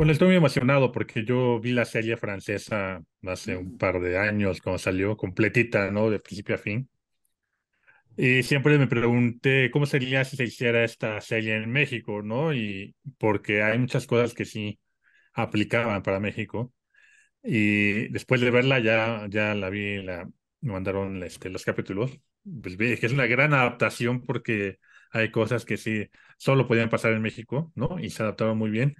Bueno, estoy muy emocionado porque yo vi la serie francesa hace un mm. par de años cuando salió completita, ¿no? De principio a fin. Y siempre me pregunté cómo sería si se hiciera esta serie en México, ¿no? Y porque hay muchas cosas que sí aplicaban para México. Y después de verla ya, ya la vi, la, me mandaron este, los capítulos. Pues vi que es una gran adaptación porque hay cosas que sí solo podían pasar en México, ¿no? Y se adaptaron muy bien.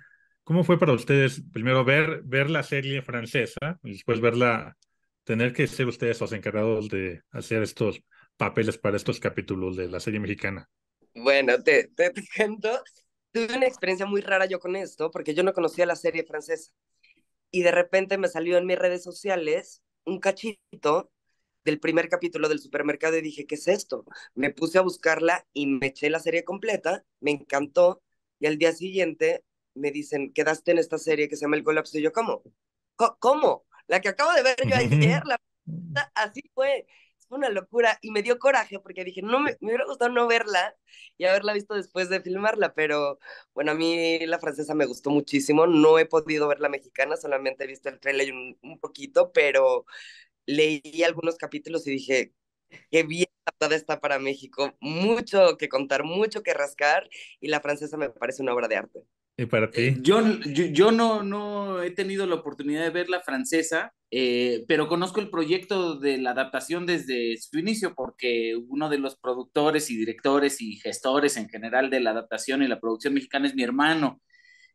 ¿Cómo fue para ustedes primero ver, ver la serie francesa y después verla, tener que ser ustedes los encargados de hacer estos papeles para estos capítulos de la serie mexicana? Bueno, te, te, te cuento, tuve una experiencia muy rara yo con esto, porque yo no conocía la serie francesa. Y de repente me salió en mis redes sociales un cachito del primer capítulo del supermercado y dije, ¿qué es esto? Me puse a buscarla y me eché la serie completa, me encantó. Y al día siguiente me dicen, quedaste en esta serie que se llama El Colapso. Y yo, ¿cómo? ¿Cómo? La que acabo de ver yo ayer, la... así fue. Fue una locura y me dio coraje porque dije, no me, hubiera gustado no verla y haberla visto después de filmarla, pero bueno, a mí la francesa me gustó muchísimo. No he podido ver la mexicana, solamente he visto el trailer un, un poquito, pero leí algunos capítulos y dije, qué bien adaptada está para México. Mucho que contar, mucho que rascar y la francesa me parece una obra de arte. Eh, yo, yo, no, no, he tenido la oportunidad de ver la francesa, eh, pero conozco el proyecto de la adaptación desde su inicio, porque uno de los productores y directores y gestores en general de la adaptación y la producción mexicana es mi hermano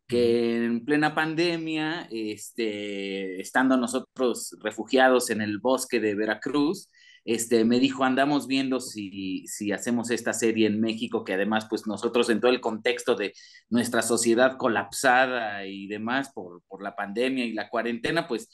que en plena pandemia, este, estando nosotros refugiados en el bosque de Veracruz, este, me dijo, andamos viendo si, si hacemos esta serie en México, que además, pues nosotros en todo el contexto de nuestra sociedad colapsada y demás por, por la pandemia y la cuarentena, pues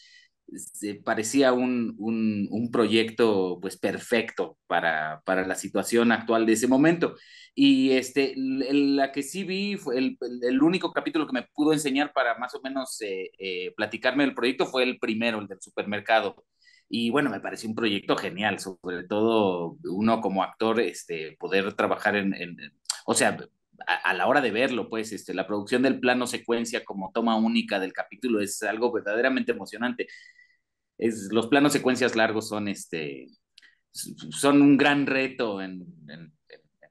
se parecía un, un, proyecto pues perfecto para, para, la situación actual de ese momento. Y este, la que sí vi, fue el, el único capítulo que me pudo enseñar para más o menos eh, eh, platicarme del proyecto fue el primero, el del supermercado y bueno, me parece un proyecto genial, sobre todo uno como actor, este, poder trabajar en, o sea, a, la hora de verlo, pues, este, la producción del plano secuencia como toma única del capítulo es algo verdaderamente emocionante. Es, los planos secuencias largos son, este, son un gran reto en,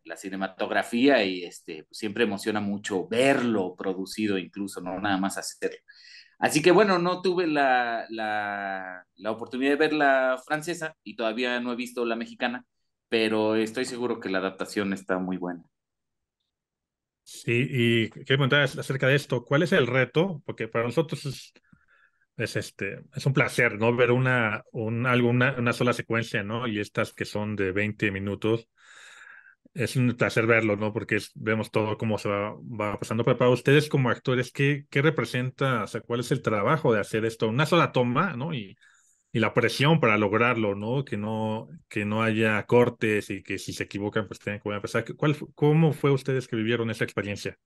la cinematografía y este, siempre emociona mucho verlo producido, incluso, no nada más hacerlo. Así que bueno, no tuve la, oportunidad de ver la francesa y todavía no he visto la mexicana, pero estoy seguro que la adaptación está muy buena. Sí, y quiero preguntar acerca de esto, ¿cuál es el reto? Porque para nosotros es, este, es un placer, ¿no? Ver una, un, sola secuencia, ¿no? Y estas que son de 20 minutos, es un placer verlo, ¿no? Porque vemos todo cómo se va, pasando. Pero para ustedes como actores, ¿qué, ¿qué representa? O sea, ¿cuál es el trabajo de hacer esto? Una sola toma, ¿no? Y, y la presión para lograrlo, ¿no? Que no, que no haya cortes y que si se equivocan, pues tengan que empezar. ¿Cuál, ¿Cómo fue ustedes que vivieron esa experiencia?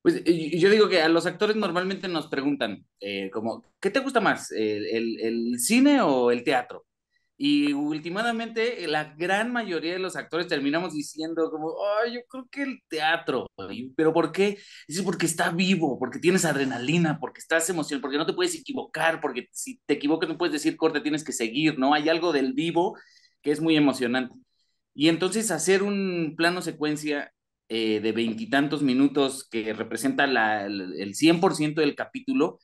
Pues yo digo que a los actores normalmente nos preguntan, eh, como, ¿qué te gusta más, el, el cine o el teatro? Y últimamente la gran mayoría de los actores terminamos diciendo como, ay, yo creo que el teatro, pero ¿por qué? es porque está vivo, porque tienes adrenalina, porque estás emocionado, porque no te puedes equivocar, porque si te equivocas no puedes decir corte, tienes que seguir, ¿no? Hay algo del vivo que es muy emocionante. Y entonces hacer un plano secuencia eh, de veintitantos minutos que representa la, el 100% del capítulo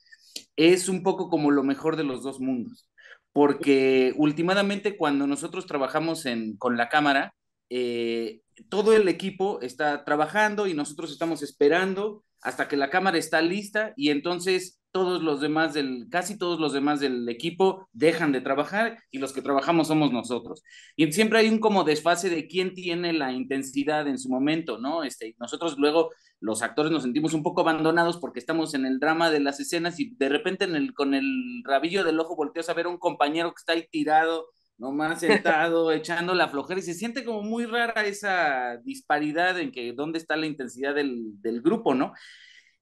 es un poco como lo mejor de los dos mundos porque últimamente cuando nosotros trabajamos en, con la cámara, eh, todo el equipo está trabajando y nosotros estamos esperando hasta que la cámara está lista y entonces todos los demás del, casi todos los demás del equipo dejan de trabajar y los que trabajamos somos nosotros. Y siempre hay un como desfase de quién tiene la intensidad en su momento, ¿no? Este, nosotros luego los actores nos sentimos un poco abandonados porque estamos en el drama de las escenas y de repente en el, con el rabillo del ojo volteas a ver a un compañero que está ahí tirado, nomás sentado, echando la flojera y se siente como muy rara esa disparidad en que dónde está la intensidad del grupo, ¿no?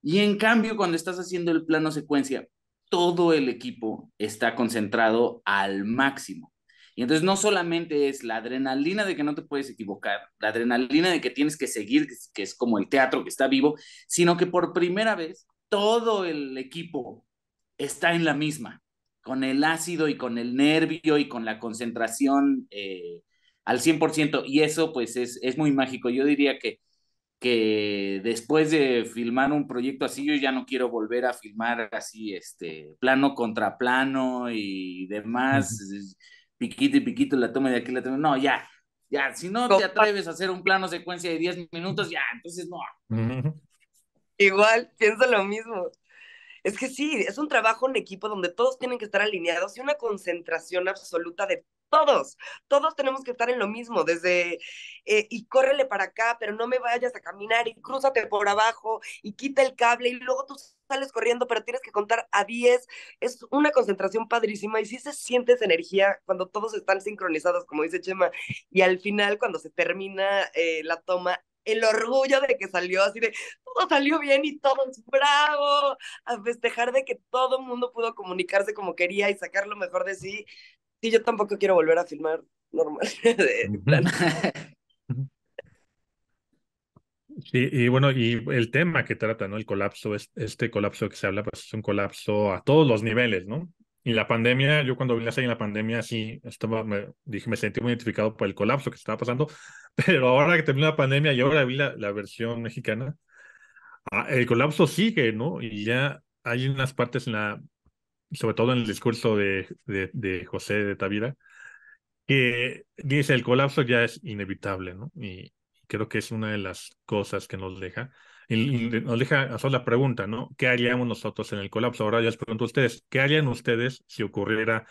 Y en cambio, cuando estás haciendo el plano secuencia, todo el equipo está concentrado al máximo. Y entonces no solamente es la adrenalina de que no te puedes equivocar, la adrenalina de que tienes que seguir, que es como el teatro que está vivo, sino que por primera vez todo el equipo está en la misma, con el ácido y con el nervio y con la concentración eh, al 100%. Y eso pues es, muy mágico. Yo diría que, que después de filmar un proyecto así, yo ya no quiero volver a filmar así, este, plano contra plano y demás piquito y piquito, la toma de aquí, la toma. No, ya, ya, si no te atreves a hacer un plano secuencia de 10 minutos, ya, entonces no. Igual, pienso lo mismo. Es que sí, es un trabajo en equipo donde todos tienen que estar alineados y una concentración absoluta de todos, todos tenemos que estar en lo mismo, desde eh, y córrele para acá, pero no me vayas a caminar y crúzate por abajo y quita el cable y luego tú sales corriendo, pero tienes que contar a 10. Es una concentración padrísima y sí se siente esa energía cuando todos están sincronizados, como dice Chema, y al final cuando se termina eh, la toma, el orgullo de que salió así de todo salió bien y todos bravo, a festejar de que todo el mundo pudo comunicarse como quería y sacar lo mejor de sí yo tampoco quiero volver a filmar normal. Sí, y bueno, y el tema que trata, ¿no? El colapso, este colapso que se habla, pues es un colapso a todos los niveles, ¿no? Y la pandemia, yo cuando vi la serie en la pandemia, sí, estaba, me, dije, me sentí muy identificado por el colapso que estaba pasando, pero ahora que terminó la pandemia y ahora vi la, la versión mexicana, ah, el colapso sigue, ¿no? Y ya hay unas partes en la sobre todo en el discurso de, de, José de Tavira, que dice el colapso ya es inevitable, ¿no? Y creo que es una de las cosas que nos deja. nos deja hacer la pregunta, ¿no? ¿Qué haríamos nosotros en el colapso? Ahora ya les pregunto a ustedes, ¿qué harían ustedes si ocurriera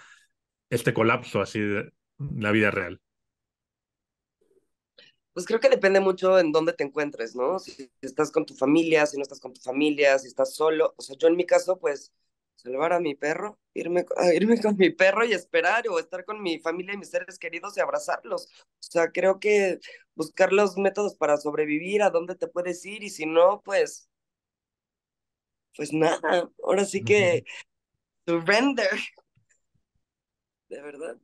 este colapso así de la vida real? Pues creo que depende mucho en dónde te encuentres, ¿no? Si estás con tu familia, si no estás con tu familia, si estás solo. O sea, yo en mi caso, pues salvar a mi perro, irme, irme con mi perro y esperar o estar con mi familia y mis seres queridos y abrazarlos. O sea, creo que buscar los métodos para sobrevivir, a dónde te puedes ir y si no, pues, pues nada, ahora sí que surrender. De verdad.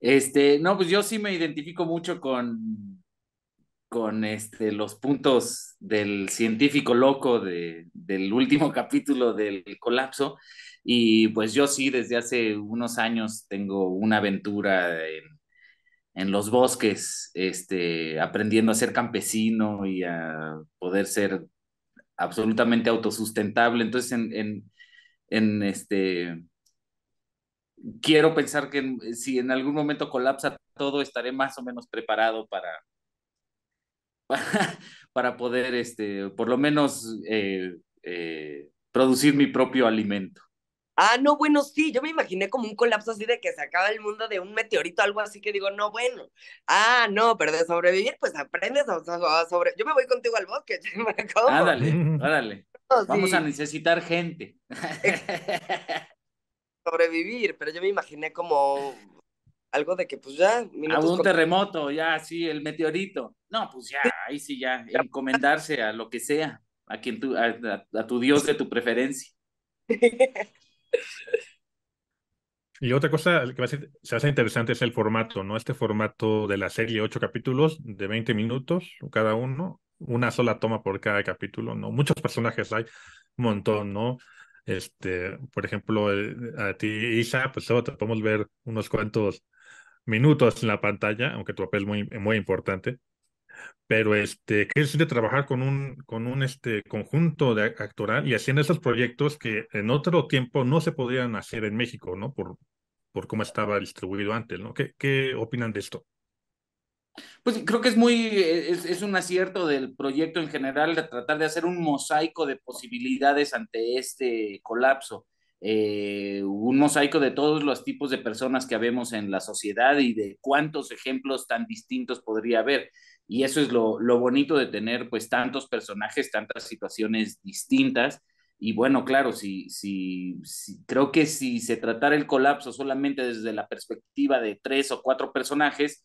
Este, no, pues yo sí me identifico mucho con con este, los puntos del científico loco del último capítulo del colapso. Y pues yo sí, desde hace unos años tengo una aventura en, los bosques, este, aprendiendo a ser campesino y a poder ser absolutamente autosustentable. Entonces, en este, quiero pensar que si en algún momento colapsa todo, estaré más o menos preparado para, para, poder, este, por lo menos, eh, eh, producir mi propio alimento. Ah, no, bueno, sí, yo me imaginé como un colapso así de que se acaba el mundo de un meteorito, algo así que digo, no, bueno, ah, no, pero de sobrevivir, pues aprendes a, sobrevivir. sobre... Yo me voy contigo al bosque, ¿cómo? Ándale, Vamos a necesitar gente. sobrevivir, pero yo me imaginé como algo de que pues ya... A un terremoto, ya, sí, el meteorito. No, pues ya, ahí sí ya, encomendarse a lo que sea, a quien tú, a, tu Dios de tu preferencia. Y otra cosa que se hace interesante es el formato, ¿no? Este formato de la serie, ocho capítulos de 20 minutos cada uno, una sola toma por cada capítulo, ¿no? Muchos personajes hay, un montón, ¿no? Este, por ejemplo, eh, a ti, Isa, pues solo te podemos ver unos cuantos minutos en la pantalla, aunque tu papel es muy, muy importante. Pero este, ¿qué es de trabajar con un, con un este, conjunto de actoral y haciendo esos proyectos que en otro tiempo no se podían hacer en México, ¿no? Por, por cómo estaba distribuido antes, ¿no? ¿Qué, qué opinan de esto? Pues creo que es muy, es, es, un acierto del proyecto en general de tratar de hacer un mosaico de posibilidades ante este colapso. Eh, un mosaico de todos los tipos de personas que habemos en la sociedad y de cuántos ejemplos tan distintos podría haber. Y eso es lo, bonito de tener pues tantos personajes, tantas situaciones distintas. Y bueno, claro, si, creo que si se tratara el colapso solamente desde la perspectiva de tres o cuatro personajes,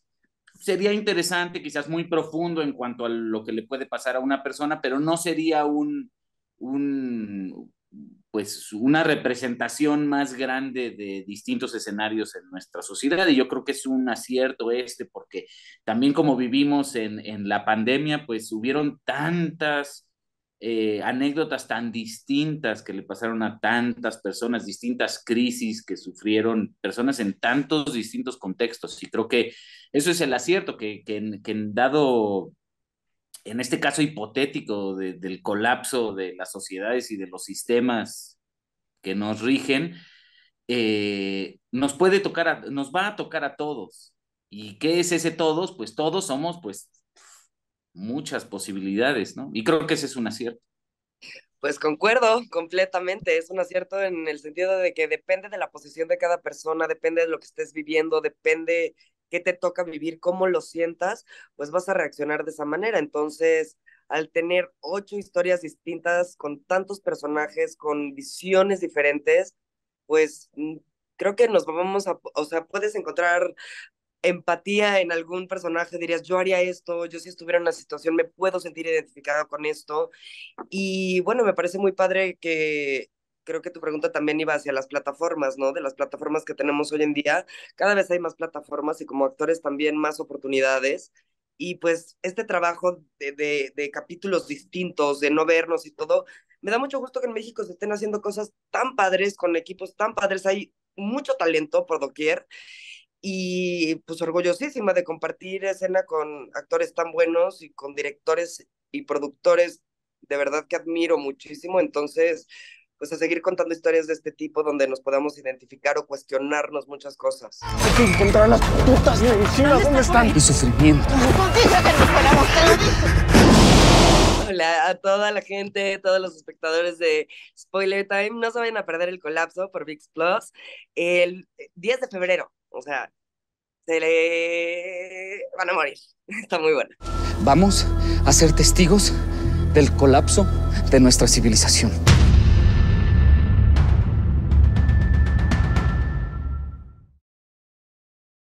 sería interesante, quizás muy profundo en cuanto a lo que le puede pasar a una persona, pero no sería un, un, pues una representación más grande de distintos escenarios en nuestra sociedad y yo creo que es un acierto este porque también como vivimos en, la pandemia pues hubieron tantas eh, anécdotas tan distintas que le pasaron a tantas personas, distintas crisis que sufrieron personas en tantos distintos contextos y creo que eso es el acierto que, que, que dado en este caso hipotético del colapso de las sociedades y de los sistemas que nos rigen, eh, nos puede tocar, nos va a tocar a todos. ¿Y qué es ese todos? Pues todos somos, pues, muchas posibilidades, ¿no? Y creo que ese es un acierto. Pues concuerdo completamente, es un acierto en el sentido de que depende de la posición de cada persona, depende de lo que estés viviendo, depende qué te toca vivir, cómo lo sientas, pues vas a reaccionar de esa manera. Entonces, al tener ocho historias distintas, con tantos personajes, con visiones diferentes, pues mm, creo que nos vamos a, o sea, puedes encontrar empatía en algún personaje, dirías, yo haría esto, yo si estuviera en una situación me puedo sentir identificado con esto. Y bueno, me parece muy padre que creo que tu pregunta también iba hacia las plataformas, ¿no? De las plataformas que tenemos hoy en día. Cada vez hay más plataformas y como actores también más oportunidades. Y pues este trabajo de, de, capítulos distintos, de no vernos y todo, me da mucho gusto que en México se estén haciendo cosas tan padres, con equipos tan padres. Hay mucho talento por doquier y pues orgullosísima de compartir escena con actores tan buenos y con directores y productores de verdad que admiro muchísimo. Entonces, pues a seguir contando historias de este tipo donde nos podamos identificar o cuestionarnos muchas cosas. Hay que encontrar las putas medicinas, ¿dónde están? Y sufrimiento. Hola a toda la gente, todos los espectadores de Spoiler Time. No se vayan a perder el colapso por VIX Plus el 10 de febrero. O sea, se le van a morir. Está muy bueno. Vamos a ser testigos del colapso de nuestra civilización.